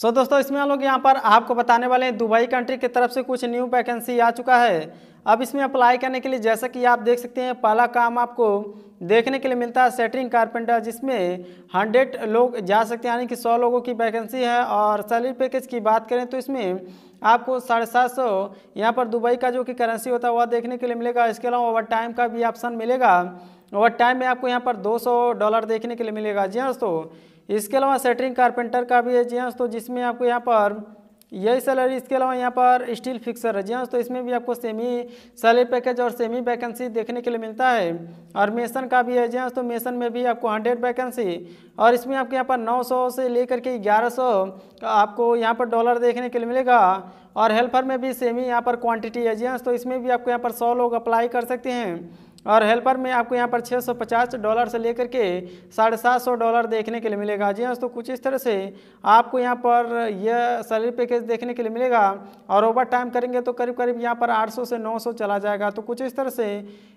सो so, दोस्तों इसमें हम लोग यहाँ पर आपको बताने वाले हैं दुबई कंट्री की तरफ से कुछ न्यू वैकेंसी आ चुका है अब इसमें अप्लाई करने के लिए जैसा कि आप देख सकते हैं पहला काम आपको देखने के लिए मिलता है सेटरिंग कारपेंटर जिसमें हंड्रेड लोग जा सकते हैं यानी कि सौ लोगों की वैकेंसी है और सैलरी पैकेज की बात करें तो इसमें आपको साढ़े सात सौ यहाँ पर दुबई का जो कि करेंसी होता है वह देखने के लिए मिलेगा इसके अलावा ओवर टाइम का भी ऑप्शन मिलेगा ओवर टाइम में आपको यहाँ पर दो सौ डॉलर देखने के लिए मिलेगा जी हाँ दोस्तों इसके अलावा सेटरिंग कारपेंटर का भी है जी हाँ तो जिसमें आपको यहाँ पर यही सैलरी इसके अलावा यहाँ पर स्टील फिक्सर है जी हाँ तो इसमें भी आपको सेमी सैलरी पैकेज और सेमी वैकेंसी देखने के लिए मिलता है और मेसन का भी है जी हाँ तो मेसन में भी आपको हंड्रेड वैकेंसी और इसमें आपके यहाँ पर नौ सौ से लेकर के ग्यारह सौ आपको यहाँ पर डॉलर देखने के लिए मिलेगा और हेल्पर में भी सेमी यहाँ पर क्वान्टिटी है जी हाँ तो इसमें भी आपको यहाँ पर सौ लोग अप्लाई कर सकते हैं और हेल्पर में आपको यहाँ पर 650 डॉलर से लेकर के साढ़े सात सौ डॉलर देखने के लिए मिलेगा जी हाँ तो कुछ इस तरह से आपको यहाँ पर यह सैलरी पैकेज देखने के लिए मिलेगा और ओवर टाइम करेंगे तो करीब करीब यहाँ पर 800 से 900 चला जाएगा तो कुछ इस तरह से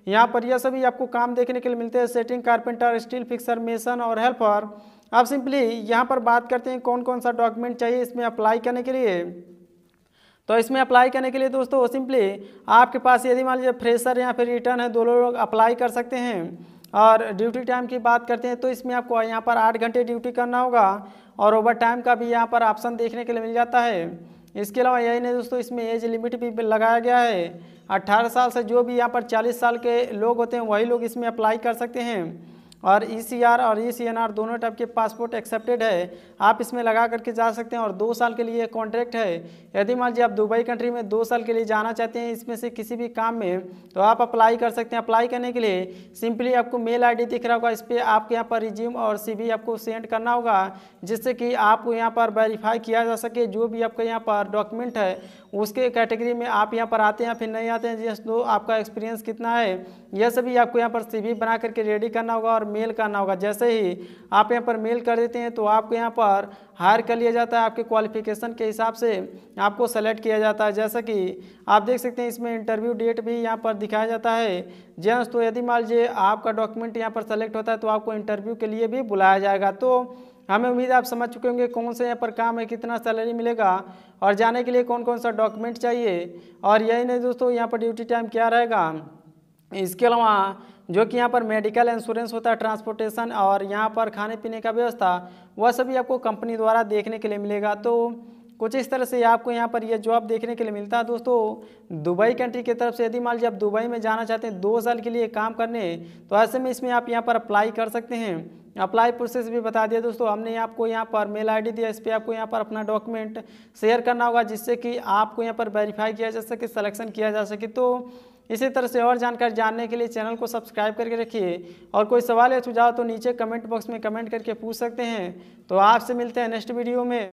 यहाँ पर यह सभी आपको काम देखने के लिए मिलते हैं setting carpenter steel fixer mason और हेल्पर आप सिंपली यहाँ पर बात करते हैं कौन कौन सा डॉक्यूमेंट चाहिए इसमें अप्लाई करने के लिए तो इसमें अप्लाई करने के लिए दोस्तों सिंपली आपके पास यदि मान लीजिए फ्रेशर या फिर रिटर्न है दोनों लोग अप्लाई कर सकते हैं और ड्यूटी टाइम की बात करते हैं तो इसमें आपको यहाँ पर आठ घंटे ड्यूटी करना होगा और ओवर टाइम का भी यहाँ पर ऑप्शन देखने के लिए मिल जाता है इसके अलावा यही नहीं दोस्तों इसमें एज लिमिट भी लगाया गया है अट्ठारह साल से जो भी यहाँ पर चालीस साल के लोग होते हैं वही लोग इसमें अप्लाई कर सकते हैं और ई e और ई e दोनों टाइप के पासपोर्ट एक्सेप्टेड है आप इसमें लगा करके जा सकते हैं और दो साल के लिए कॉन्ट्रैक्ट है यदि मान लीजिए आप दुबई कंट्री में दो साल के लिए जाना चाहते हैं इसमें से किसी भी काम में तो आप अप्लाई कर सकते हैं अप्लाई करने के लिए सिंपली आपको मेल आईडी दिख रहा होगा इस पर आपके यहाँ पर रिज्यूम और सी आपको सेंड करना होगा जिससे कि आपको यहाँ पर वेरीफाई किया जा सके जो भी आपके यहाँ पर डॉक्यूमेंट है उसके कैटेगरी में आप यहाँ पर आते हैं फिर नहीं आते हैं जिस तो आपका एक्सपीरियंस कितना है यह सभी आपको यहाँ पर सी बना करके रेडी करना होगा और मेल करना होगा जैसे ही आप यहाँ पर मेल कर देते हैं तो आपको यहाँ पर हायर कर लिया जाता है आपके क्वालिफिकेशन के हिसाब से आपको सेलेक्ट किया जाता है जैसा कि आप देख सकते हैं इसमें इंटरव्यू डेट भी यहाँ पर दिखाया जाता है जी तो यदि मान लीजिए आपका डॉक्यूमेंट यहाँ पर सेलेक्ट होता है तो आपको इंटरव्यू के लिए भी बुलाया जाएगा तो हमें उम्मीद आप समझ चुके होंगे कौन से यहाँ पर काम है कितना सैलरी मिलेगा और जाने के लिए कौन कौन सा डॉक्यूमेंट चाहिए और यही नहीं दोस्तों यहाँ पर ड्यूटी टाइम क्या रहेगा इसके अलावा जो कि यहाँ पर मेडिकल इंश्योरेंस होता है ट्रांसपोर्टेशन और यहाँ पर खाने पीने का व्यवस्था वह सभी आपको कंपनी द्वारा देखने के लिए मिलेगा तो कुछ इस तरह से आपको यहाँ पर यह जॉब देखने के लिए मिलता है दोस्तों दुबई कंट्री की तरफ से यदि मान लीजिए आप दुबई में जाना चाहते हैं दो साल के लिए काम करने तो ऐसे में इसमें आप यहाँ पर अप्लाई कर सकते हैं अप्लाई प्रोसेस भी बता दिया दोस्तों हमने आपको यहाँ पर मेल आईडी दिया इस पर आपको यहाँ पर अपना डॉक्यूमेंट शेयर करना होगा जिससे कि आपको यहाँ पर वेरीफाई किया जा सके सलेक्शन किया जा सके तो इसी तरह से और जानकारी जानने के लिए चैनल को सब्सक्राइब करके रखिए और कोई सवाल या सुझाव तो नीचे कमेंट बॉक्स में कमेंट करके पूछ सकते हैं तो आपसे मिलते हैं नेक्स्ट वीडियो में